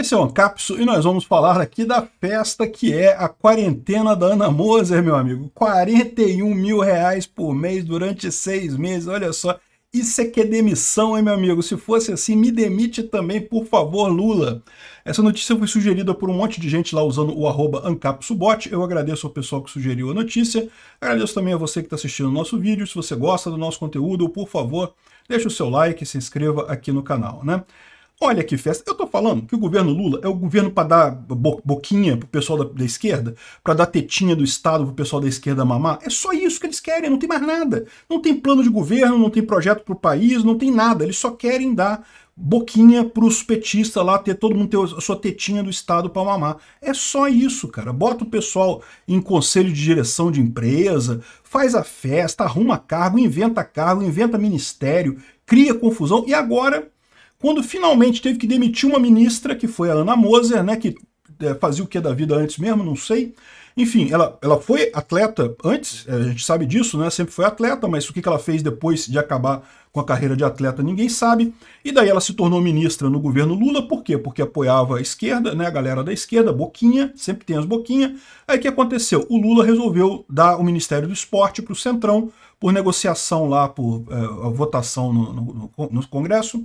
Esse é o Ancapsu e nós vamos falar aqui da festa que é a quarentena da Ana Moser, meu amigo. 41 mil reais por mês durante seis meses, olha só. Isso é que é demissão, hein, meu amigo? Se fosse assim, me demite também, por favor, Lula. Essa notícia foi sugerida por um monte de gente lá usando o arroba AncapSubot. Eu agradeço ao pessoal que sugeriu a notícia. Agradeço também a você que está assistindo o nosso vídeo. Se você gosta do nosso conteúdo, por favor, deixe o seu like e se inscreva aqui no canal, né? Olha que festa. Eu estou falando que o governo Lula é o governo para dar boquinha pro pessoal da, da esquerda, para dar tetinha do Estado pro pessoal da esquerda mamar. É só isso que eles querem, não tem mais nada. Não tem plano de governo, não tem projeto pro país, não tem nada. Eles só querem dar boquinha pros petistas lá, ter todo mundo ter a sua tetinha do Estado para mamar. É só isso, cara. Bota o pessoal em conselho de direção de empresa, faz a festa, arruma cargo, inventa cargo, inventa ministério, cria confusão e agora quando finalmente teve que demitir uma ministra, que foi a Ana Moser, né, que é, fazia o que da vida antes mesmo, não sei. Enfim, ela, ela foi atleta antes, é, a gente sabe disso, né? Sempre foi atleta, mas o que ela fez depois de acabar com a carreira de atleta ninguém sabe. E daí ela se tornou ministra no governo Lula, por quê? Porque apoiava a esquerda, né? A galera da esquerda, Boquinha, sempre tem as Boquinha. Aí o que aconteceu? O Lula resolveu dar o Ministério do Esporte para o Centrão, por negociação lá, por é, votação no, no, no Congresso.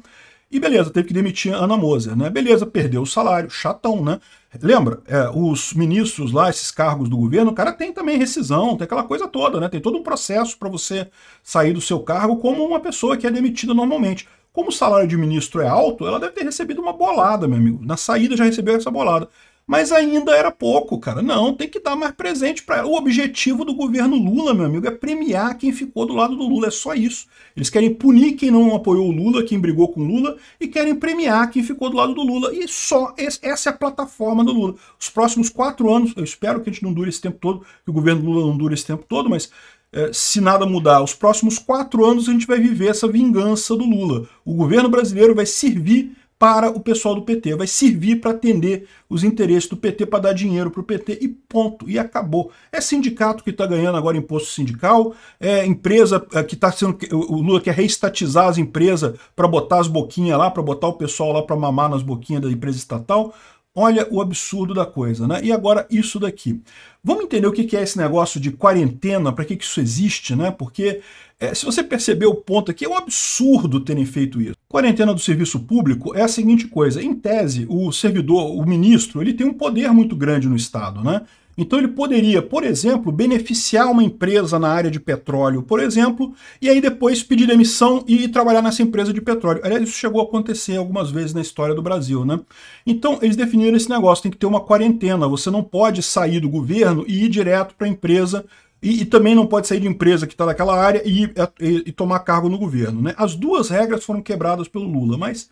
E beleza, teve que demitir a Ana Moser, né? Beleza, perdeu o salário, chatão, né? Lembra, é, os ministros lá, esses cargos do governo, o cara tem também rescisão, tem aquela coisa toda, né? Tem todo um processo para você sair do seu cargo como uma pessoa que é demitida normalmente. Como o salário de ministro é alto, ela deve ter recebido uma bolada, meu amigo. Na saída já recebeu essa bolada. Mas ainda era pouco, cara. Não, tem que dar mais presente para O objetivo do governo Lula, meu amigo, é premiar quem ficou do lado do Lula. É só isso. Eles querem punir quem não apoiou o Lula, quem brigou com o Lula, e querem premiar quem ficou do lado do Lula. E só essa é a plataforma do Lula. Os próximos quatro anos, eu espero que a gente não dure esse tempo todo, que o governo Lula não dure esse tempo todo, mas é, se nada mudar, os próximos quatro anos a gente vai viver essa vingança do Lula. O governo brasileiro vai servir para o pessoal do PT, vai servir para atender os interesses do PT, para dar dinheiro para o PT e ponto, e acabou. É sindicato que está ganhando agora imposto sindical, é empresa é, que está sendo. O Lula quer reestatizar as empresas para botar as boquinhas lá, para botar o pessoal lá para mamar nas boquinhas da empresa estatal. Olha o absurdo da coisa, né? E agora isso daqui. Vamos entender o que é esse negócio de quarentena, para que isso existe, né? Porque é, se você perceber o ponto aqui, é um absurdo terem feito isso. Quarentena do serviço público é a seguinte coisa, em tese, o servidor, o ministro, ele tem um poder muito grande no Estado, né? Então ele poderia, por exemplo, beneficiar uma empresa na área de petróleo, por exemplo, e aí depois pedir demissão e trabalhar nessa empresa de petróleo. Aliás, isso chegou a acontecer algumas vezes na história do Brasil, né? Então eles definiram esse negócio, tem que ter uma quarentena, você não pode sair do governo e ir direto para a empresa e, e, também não pode sair de empresa que está naquela área e, e, e tomar cargo no governo, né? As duas regras foram quebradas pelo Lula, mas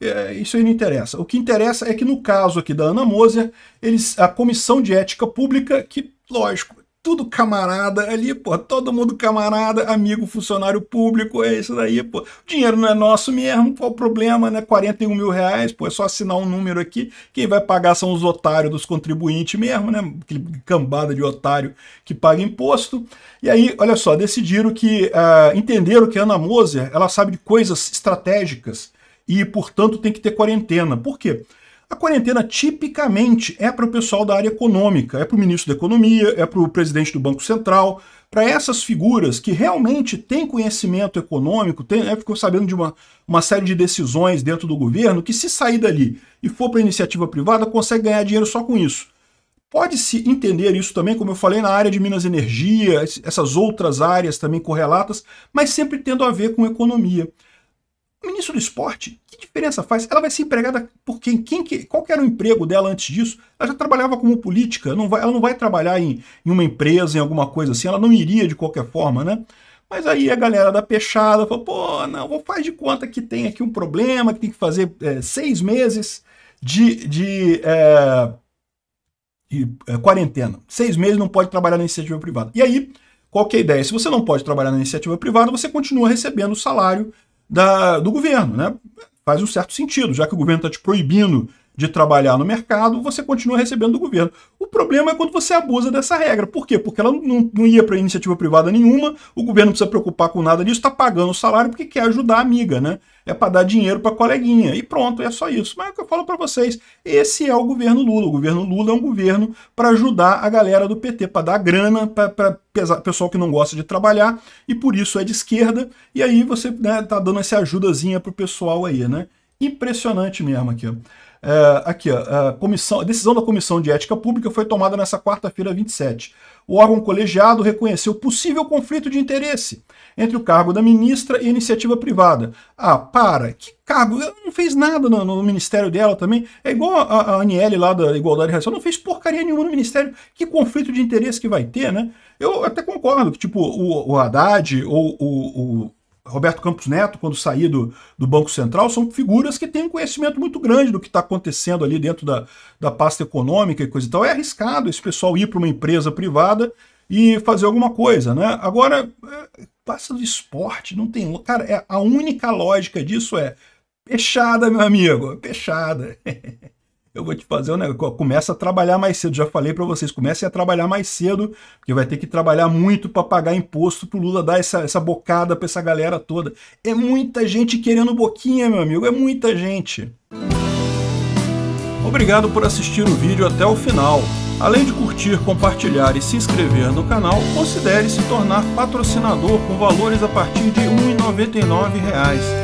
é, isso aí não interessa. O que interessa é que no caso aqui da Ana Moser, eles, a Comissão de Ética Pública, que, lógico, tudo camarada ali, pô, todo mundo camarada, amigo, funcionário público, é isso daí, pô. O dinheiro não é nosso mesmo, qual o problema, né? 41 mil reais, pô, é só assinar um número aqui, quem vai pagar são os otários dos contribuintes mesmo, né? Aquele cambada de otário que paga imposto. E aí, olha só, decidiram que, uh, entenderam que a Ana Moser, ela sabe de coisas estratégicas, e, portanto, tem que ter quarentena. Por quê? A quarentena tipicamente é para o pessoal da área econômica, é para o ministro da Economia, é para o presidente do Banco Central, para essas figuras que realmente têm conhecimento econômico, tem, é, né, ficou sabendo de uma, uma série de decisões dentro do governo, que se sair dali e for para iniciativa privada, consegue ganhar dinheiro só com isso. Pode-se entender isso também, como eu falei, na área de Minas Energia, essas outras áreas também correlatas, mas sempre tendo a ver com economia. Ministro do esporte, que diferença faz? Ela vai ser empregada por quem? quem que, qual que era o emprego dela antes disso? Ela já trabalhava como política, não vai, ela não vai trabalhar em, em uma empresa, em alguma coisa assim, ela não iria de qualquer forma, né? Mas aí a galera da peixada falou, pô, não, vou faz de conta que tem aqui um problema, que tem que fazer é, seis meses de, de, é, de é, quarentena. Seis meses não pode trabalhar na iniciativa privada. E aí, qual que é a ideia? Se você não pode trabalhar na iniciativa privada, você continua recebendo o salário da, do governo, né? Faz um certo sentido, já que o governo está te proibindo de trabalhar no mercado, você continua recebendo do governo problema é quando você abusa dessa regra. Por quê? Porque ela não, não ia para iniciativa privada nenhuma, o governo não precisa preocupar com nada disso, está pagando o salário porque quer ajudar a amiga, né? É para dar dinheiro para coleguinha. E pronto, é só isso. Mas é o que eu falo para vocês, esse é o governo Lula. O governo Lula é um governo para ajudar a galera do PT, para dar grana para pessoal que não gosta de trabalhar e por isso é de esquerda. E aí você né, tá dando essa ajudazinha pro pessoal aí, né? impressionante mesmo aqui. É, aqui, ó, a, é, comissão, a decisão da Comissão de Ética Pública foi tomada nessa quarta-feira, 27. O órgão colegiado reconheceu possível conflito de interesse entre o cargo da ministra e a iniciativa privada. Ah, para! Que cargo? Ela não fez nada no, no, ministério dela também. É igual a, a Aniele lá da Igualdade Racial, não fez porcaria nenhuma no ministério. Que conflito de interesse que vai ter, né? Eu até concordo que, tipo, o, o Haddad ou o, o Roberto Campos Neto, quando sair do, do Banco Central, são figuras que têm um conhecimento muito grande do que está acontecendo ali dentro da, da pasta econômica e coisa e tal. É arriscado esse pessoal ir para uma empresa privada e fazer alguma coisa, né? Agora, é, passa do esporte, não tem. Cara, é, a única lógica disso é peixada, meu amigo, peixada. eu vou te fazer um negócio. Começa a trabalhar mais cedo. Já falei para vocês, comecem a trabalhar mais cedo, porque vai ter que trabalhar muito para pagar imposto pro Lula dar essa, essa bocada para essa galera toda. É muita gente querendo boquinha, meu amigo. É muita gente. Obrigado por assistir o vídeo até o final. Além de curtir, compartilhar e se inscrever no canal, considere se tornar patrocinador com valores a partir de R$ 1,99